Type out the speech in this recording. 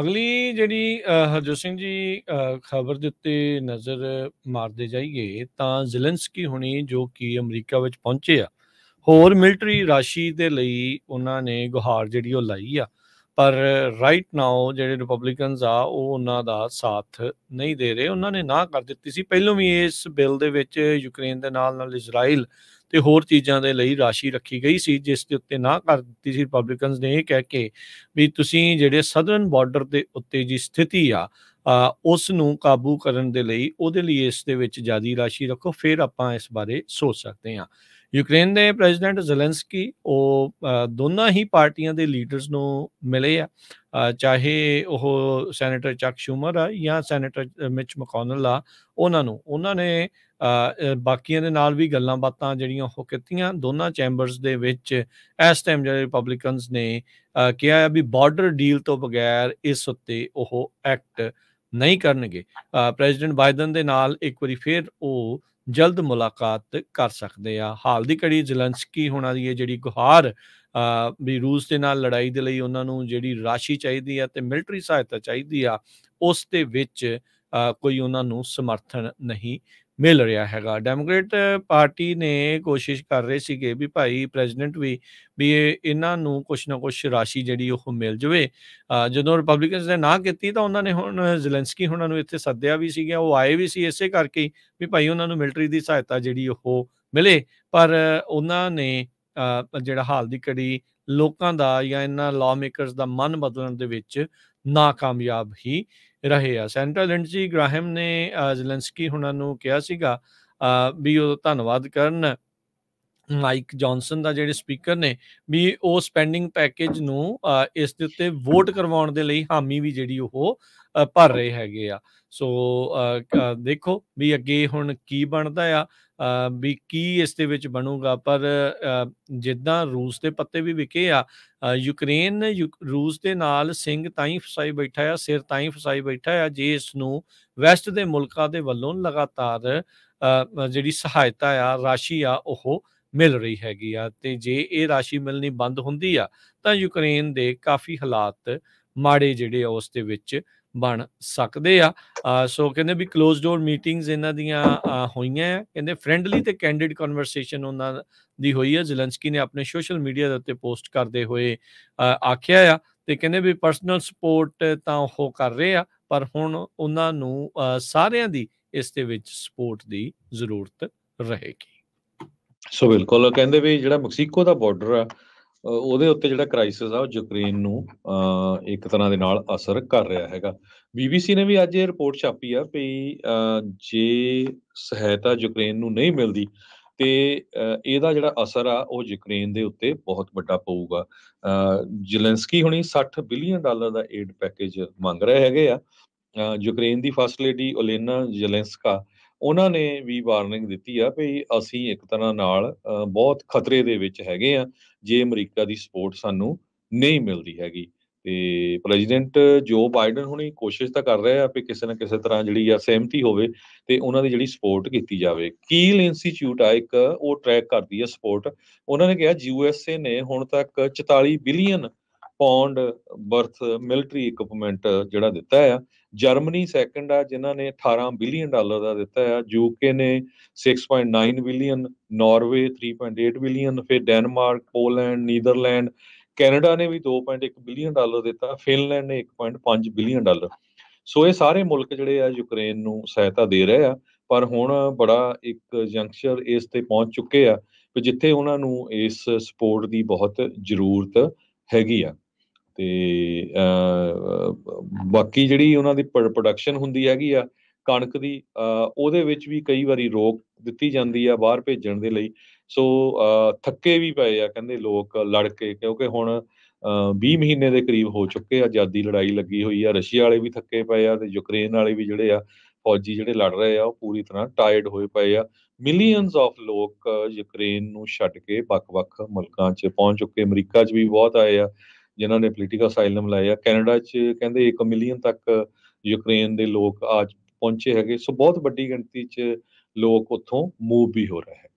ਅਗਲੀ ਜਿਹੜੀ ਹਰਜੋਤ ਸਿੰਘ ਜੀ ਖਬਰ ਦੇ ਉੱਤੇ ਨਜ਼ਰ ਮਾਰਦੇ ਜਾਈਏ ਤਾਂ ਜ਼ਿਲੈਂਸਕੀ ਹੁਣੀ ਜੋ ਕਿ ਅਮਰੀਕਾ ਵਿੱਚ ਪਹੁੰਚੇ ਆ ਹੋਰ ਮਿਲਟਰੀ ਰਾਸ਼ੀ ਦੇ ਲਈ ਉਹਨਾਂ ਨੇ ਗੁਹਾਰ ਜਿਹੜੀ ਉਹ ਲਾਈ ਆ ਪਰ ਰਾਈਟ ਨਾਓ ਜਿਹੜੇ ਰਿਪਬਲਿਕਨਸ ਆ ਉਹ ਉਹਨਾਂ ਦਾ ਸਾਥ ਨਹੀਂ ਦੇ ਰਹੇ ਉਹਨਾਂ ਨੇ ਨਾ ਕਰ ਦਿੱਤੀ ਸੀ ਪਹਿਲਾਂ ਵੀ ਇਸ ਬਿੱਲ ਦੇ ਵਿੱਚ ਯੂਕਰੇਨ ਦੇ ਨਾਲ ਨਾਲ ਇਜ਼ਰਾਈਲ ਤੇ ਹੋਰ ਚੀਜ਼ਾਂ ਦੇ ਲਈ ਰਾਸ਼ੀ ਰੱਖੀ ਗਈ ਸੀ ਜਿਸ ਦੇ ਉੱਤੇ ਨਾ ਕਰ ਦਿੱਤੀ ਸੀ ਰਿਪਬਲਿਕਨਸ ਨੇ ਇਹ ਕਹਿ ਕੇ ਵੀ ਤੁਸੀਂ ਜਿਹੜੇ ਸਦਰਨ ਬਾਰਡਰ ਦੇ ਉੱਤੇ ਜੀ ਸਥਿਤੀ ਆ ਉਸ ਨੂੰ ਕਾਬੂ ਕਰਨ ਦੇ ਲਈ ਉਹਦੇ ਲਈ ਇਸ ਦੇ ਵਿੱਚ ਜਿਆਦੀ ਰਾਸ਼ੀ ਰੱਖੋ ਫਿਰ ਆਪਾਂ ਇਸ ਬਾਰੇ ਸੋਚ ਸਕਦੇ ਹਾਂ ਯੂਕਰੇਨ ਦੇ ਪ੍ਰੈਜ਼ੀਡੈਂਟ ਜ਼ੈਲੈਂਸਕੀ ਉਹ ਦੋਨਾਂ ਹੀ ਪਾਰਟੀਆਂ ਦੇ ਲੀਡਰਸ ਨੂੰ ਮਿਲੇ ਆ ਚਾਹੇ ਉਹ ਸੈਨੇਟਰ ਚੱਕ ਸ਼ੂਮਰ ਆ ਜਾਂ ਸੈਨੇਟਰ ਮਿਚ ਮਕੌਨਲ ਆ ਉਹਨਾਂ ਨੂੰ ਉਹਨਾਂ ਨੇ ਬਾਕੀਆਂ ਦੇ ਨਾਲ ਵੀ ਗੱਲਾਂ ਬਾਤਾਂ ਜਿਹੜੀਆਂ ਹੋ ਕੀਤੀਆਂ ਦੋਨਾਂ ਚੈਂਬਰਸ ਦੇ ਵਿੱਚ ਇਸ ਟਾਈਮ ਜਿਹੜੇ ਰਿਪਬਲਿਕਨਸ ਨੇ ਕਿਹਾ ਆ ਵੀ ਬਾਰਡਰ ਡੀਲ ਤੋਂ ਬਗੈਰ ਇਸ ਉੱਤੇ ਉਹ ਐਕਟ ਨਹੀਂ ਕਰਨਗੇ ਪ੍ਰੈਜ਼ੀਡੈਂਟ ਬਾਈਡਨ ਦੇ ਨਾਲ ਇੱਕ ਵਾਰੀ ਫੇਰ ਉਹ ਜਲਦ ਮੁਲਾਕਾਤ ਕਰ ਸਕਦੇ ਆ ਹਾਲ ਦੀ ਘੜੀ ਜ਼ਲੰਸਕੀ ਹੋਣਾ ਦੀ ਜਿਹੜੀ ਗੁਹਾਰ ਵੀ ਰੂਸ ਦੇ ਨਾਲ ਲੜਾਈ ਦੇ ਲਈ ਉਹਨਾਂ ਨੂੰ ਜਿਹੜੀ ਰਾਸ਼ੀ ਚਾਹੀਦੀ ਆ ਤੇ ਮਿਲਟਰੀ ਸਹਾਇਤਾ ਚਾਹੀਦੀ ਆ ਉਸ ਦੇ ਵਿੱਚ ਕੋਈ ਉਹਨਾਂ ਨੂੰ ਸਮਰਥਨ ਨਹੀਂ ਮਿਲ ਰਿਹਾ ਹੈਗਾ ਡੈਮੋਕ੍ਰੇਟ ਪਾਰਟੀ ਨੇ ਕੋਸ਼ਿਸ਼ ਕਰ ਰਹੇ ਸੀਗੇ ਵੀ ਭਾਈ ਪ੍ਰੈਜ਼ੀਡੈਂਟ ਵੀ ਵੀ ਇਹਨਾਂ ਨੂੰ ਕੁਛ ਨਾ ਕੁਛ ਰਾਸ਼ੀ ਜਿਹੜੀ ਉਹ ਮਿਲ ਜਵੇ ਜਦੋਂ ਰਿਪਬਲਿਕਨਸ ਨੇ ਨਾ ਕੀਤੀ ਤਾਂ ਉਹਨਾਂ ਨੇ ਹੁਣ ਜ਼ੇਲੈਂਸਕੀ ਉਹਨਾਂ ਨੂੰ ਇੱਥੇ ਸੱਦਿਆ ਵੀ ਸੀਗਾ ਉਹ ਆਏ ਵੀ ਸੀ ਇਸੇ ਕਰਕੇ ਵੀ ਭਾਈ ਉਹਨਾਂ ਨੂੰ ਮਿਲਟਰੀ ਦੀ ਸਹਾਇਤਾ ਜਿਹੜੀ ਉਹ ਮਿਲੇ ਪਰ ਉਹਨਾਂ ਨੇ ਜਿਹੜਾ ਹਾਲ ਦੀ ਕੜੀ ਲੋਕਾਂ ਦਾ ਜਾਂ ਇਹਨਾਂ ਲਾਅ ਮੇਕਰਸ ਦਾ ਮਨ ਬਦਲਣ ਦੇ ਵਿੱਚ ਨਾਕਾਮਯਾਬ ਹੀ ਰਹੇ ਆ ਸੈਂਟਰਲ ਐਂਜੀ ਗ੍ਰਾਹਮ ਨੇ ਜ਼ਲੈਂਸਕੀ ਹੁਣਾਂ ਨੂੰ ਕਿਹਾ ਸੀਗਾ ਵੀ ਉਹ ਧੰਨਵਾਦ ਕਰਨ ਮਾਈਕ ਜੌਨਸਨ ਦਾ ਜਿਹੜੇ ਸਪੀਕਰ ਨੇ ਵੀ ਉਹ ਸਪੈਂਡਿੰਗ ਪੈਕੇਜ ਨੂੰ ਇਸ ਦੇ ਉੱਤੇ ਵੋਟ ਕਰਵਾਉਣ ਦੇ ਲਈ ਹਾਮੀ ਵੀ ਜਿਹੜੀ ਉਹ ਭਰ ਰਹੇ ਹੈਗੇ ਆ ਸੋ ਦੇਖੋ ਵੀ ਅੱਗੇ ਹੁਣ ਕੀ ਬਣਦਾ ਆ ਵੀ ਕੀ ਇਸ ਦੇ ਵਿੱਚ ਬਣੂਗਾ ਪਰ ਜਿੱਦਾਂ ਰੂਸ ਦੇ ਪੱਤੇ ਵੀ ਵਿਕੇ ਆ ਯੂਕਰੇਨ ਰੂਸ ਦੇ ਨਾਲ ਸਿੰਘ ਤਾਂ ਹੀ ਫਸਾਈ ਬੈਠਾ ਆ ਸਿਰ ਤਾਂ ਹੀ ਫਸਾਈ ਬੈਠਾ ਆ ਜੇ ਇਸ ਨੂੰ ਵੈਸਟ ਦੇ ਮੁਲਕਾਂ ਦੇ ਵੱਲੋਂ ਲਗਾਤਾਰ ਜਿਹੜੀ ਸਹਾਇਤਾ ਆ ਰਾਸ਼ੀ ਆ ਉਹ ਮਿਲ ਰਹੀ ਹੈਗੀ ਆ ਤੇ ਜੇ ਇਹ ਰਾਸ਼ੀ ਮਿਲਣੀ ਬੰਦ ਹੁੰਦੀ ਆ ਤਾਂ ਯੂਕਰੇਨ ਦੇ ਕਾਫੀ ਹਾਲਾਤ ਮਾੜੇ ਜਿਹੜੇ ਉਸ ਦੇ ਵਿੱਚ ਬਣ ਸਕਦੇ ਆ ਸੋ ਕਹਿੰਦੇ ਵੀ ক্লোਜ਼ ਡੋਰ ਮੀਟਿੰਗਸ ਇਹਨਾਂ ਦੀਆਂ ਹੋਈਆਂ ਕਹਿੰਦੇ ਫ੍ਰੈਂਡਲੀ ਤੇ ਕੈਂਡਿਡ ਕਨਵਰਸੇਸ਼ਨ ਉਹਨਾਂ ਦੀ ਹੋਈ ਹੈ ਜ਼ੈਲੈਂਸਕੀ ਨੇ ਆਪਣੇ ਸੋਸ਼ਲ ਮੀਡੀਆ ਦੇ ਉੱਤੇ ਪੋਸਟ ਕਰਦੇ ਹੋਏ ਆਖਿਆ ਆ ਤੇ ਕਹਿੰਦੇ ਵੀ ਪਰਸਨਲ ਸਪੋਰਟ ਤਾਂ ਉਹ ਕਰ ਰਹੇ ਆ ਪਰ ਹੁਣ ਉਹਨਾਂ ਨੂੰ ਸਾਰਿਆਂ ਦੀ ਇਸ ਦੇ ਵਿੱਚ ਸਪੋਰਟ ਦੀ ਜ਼ਰੂਰਤ ਰਹੇਗੀ ਸੋ ਬਿਲਕੁਲ ਕਹਿੰਦੇ ਵੀ ਜਿਹੜਾ ਮੈਕਸੀਕੋ ਦਾ ਬਾਰਡਰ ਆ ਉਹਦੇ ਉੱਤੇ ਜਿਹੜਾ ਕ੍ਰਾਈਸਿਸ ਆ ਉਹ ਯੂਕਰੇਨ ਨੂੰ ਇੱਕ ਤਰ੍ਹਾਂ ਦੇ ਨਾਲ ਅਸਰ ਕਰ ਰਿਹਾ ਹੈਗਾ ਬੀਬੀਸੀ ਨੇ ਵੀ ਅੱਜ ਇਹ ਰਿਪੋਰਟ ਛਾਪੀ ਆ ਵੀ ਜੇ ਸਹਾਇਤਾ ਯੂਕਰੇਨ ਨੂੰ ਨਹੀਂ ਮਿਲਦੀ ਤੇ ਇਹਦਾ ਜਿਹੜਾ ਅਸਰ ਆ ਉਹ ਯੂਕਰੇਨ ਦੇ ਉੱਤੇ ਬਹੁਤ ਵੱਡਾ ਪਊਗਾ ਜ਼ੈਲੈਂਸਕੀ ਹੁਣੀ 60 ਬਿਲੀਅਨ ਡਾਲਰ ਦਾ ਏਡ ਪੈਕੇਜ ਮੰਗ ਰਹੇ ਹੈਗੇ ਆ ਯੂਕਰੇਨ ਦੀ ਫਸਟ ਲੇਡੀ ਓਲੇਨਾ ਜ਼ੈਲੈਂਸਕਾ ਉਹਨਾਂ ਨੇ ਵੀ ਵਾਰਨਿੰਗ ਦਿੱਤੀ ਆ ਵੀ ਅਸੀਂ ਇੱਕ ਤਰ੍ਹਾਂ ਨਾਲ ਬਹੁਤ ਖਤਰੇ ਦੇ ਵਿੱਚ ਹੈਗੇ ਆ ਜੇ ਅਮਰੀਕਾ ਦੀ ਸਪੋਰਟ ਸਾਨੂੰ ਨਹੀਂ ਮਿਲਦੀ ਹੈਗੀ ਤੇ ਪ੍ਰੈਜ਼ੀਡੈਂਟ ਜੋ ਬਾਈਡਨ ਹੁਣੀ ਕੋਸ਼ਿਸ਼ ਤਾਂ ਕਰ ਰਿਹਾ ਆ ਕਿ ਕਿਸੇ ਨਾ ਕਿਸੇ ਤਰ੍ਹਾਂ ਜਿਹੜੀ ਆ ਸਹਿਮਤੀ ਹੋਵੇ ਤੇ ਉਹਨਾਂ ਦੀ ਜਿਹੜੀ ਸਪੋਰਟ ਕੀਤੀ ਜਾਵੇ ਕੀਲ ਇੰਸਟੀਚਿਊਟ ਆ ਇੱਕ ਉਹ ਟਰੈਕ ਕਰਦੀ ਆ ਸਪੋਰਟ ਉਹਨਾਂ ਨੇ ਕਿਹਾ ਯੂਐਸਏ ਨੇ ਹੁਣ ਤੱਕ 44 billion pound worth military equipment ਜਿਹੜਾ ਦਿੱਤਾ ਹੈ ਜਰਮਨੀ ਸੈਕੰਡ ਆ ਜਿਨ੍ਹਾਂ ਨੇ 18 ਬਿਲੀਅਨ ਡਾਲਰ ਦਾ ਦਿੱਤਾ ਹੈ ਯੂਕੇ ਨੇ 6.9 ਬਿਲੀਅਨ ਨਾਰਵੇ 3.8 ਬਿਲੀਅਨ ਫਿਰ ਡੈਨਮਾਰਕ ਪੋਲੈਂਡ ਨੀਦਰਲੈਂਡ ਕੈਨੇਡਾ ਨੇ ਵੀ 2.1 ਬਿਲੀਅਨ ਡਾਲਰ ਦਿੱਤਾ ਫਿਨਲੈਂਡ ਨੇ 1.5 ਬਿਲੀਅਨ ਡਾਲਰ ਸੋ ਇਹ ਸਾਰੇ ਮੁਲਕ ਜਿਹੜੇ ਆ ਯੂਕਰੇਨ ਨੂੰ ਸਹਾਇਤਾ ਦੇ ਰਹੇ ਆ ਪਰ ਹੁਣ ਬੜਾ ਇੱਕ ਜੰਕਸ਼ਨ ਇਸ ਤੇ ਪਹੁੰਚ ਚੁੱਕੇ ਆ ਕਿ ਜਿੱਥੇ ਉਹਨਾਂ ਨੂੰ ਇਸ ਸਪੋਰਟ ਦੀ ਬਹੁਤ ਜ਼ਰੂਰਤ ਹੈਗੀ ਆ ਤੇ ਬਾਕੀ ਜਿਹੜੀ ਉਹਨਾਂ ਦੀ ਪ੍ਰੋਡਕਸ਼ਨ ਹੁੰਦੀ ਹੈਗੀ ਆ ਕਣਕ ਦੀ ਉਹਦੇ ਵਿੱਚ ਵੀ ਕਈ ਵਾਰੀ ਰੋਕ ਦਿੱਤੀ ਜਾਂਦੀ ਆ ਬਾਹਰ ਭੇਜਣ ਦੇ ਲਈ ਸੋ ਥੱਕੇ ਵੀ ਪਏ ਆ ਕਹਿੰਦੇ ਲੋਕ ਲੜ ਕੇ ਕਿਉਂਕਿ ਹੁਣ 20 ਮਹੀਨੇ ਦੇ ਕਰੀਬ ਹੋ ਚੁੱਕੇ ਆ ਆਜ਼ਾਦੀ ਲੜਾਈ ਲੱਗੀ ਹੋਈ ਆ ਰਸ਼ੀਆ ਵਾਲੇ ਵੀ ਥੱਕੇ ਪਏ ਆ ਤੇ ਯੂਕਰੇਨ ਵਾਲੇ ਵੀ ਜਿਹੜੇ ਆ ਫੌਜੀ ਜਿਹੜੇ ਲੜ ਰਹੇ ਆ ਉਹ ਪੂਰੀ ਤਰ੍ਹਾਂ ਟਾਇਰਡ ਹੋਏ ਪਏ ਆ ਮਿਲੀਅਨਸ ਆਫ ਲੋਕ ਯੂਕਰੇਨ ਨੂੰ ਛੱਡ ਕੇ ਵੱਖ-ਵੱਖ ਮੁਲਕਾਂ 'ਚ ਪਹੁੰਚ ਚੁੱਕੇ ਅਮਰੀਕਾ 'ਚ ਵੀ ਬਹੁਤ ਆਏ ਆ ਜਿਨ੍ਹਾਂ ਨੇ ਪੋਲੀਟਿਕਲ ਅਸਾਈਲਮ ਲਾਇਆ ਕੈਨੇਡਾ 'ਚ ਕਹਿੰਦੇ 1 ਮਿਲੀਅਨ ਤੱਕ ਯੂਕਰੇਨ ਦੇ ਲੋਕ ਆਜ ਪਹੁੰਚੇ ਹੈਗੇ ਸੋ ਬਹੁਤ ਵੱਡੀ ਗਿਣਤੀ 'ਚ ਲੋਕ ਉੱਥੋਂ ਮੂਵ ਵੀ ਹੋ ਰਹੇ ਹੈ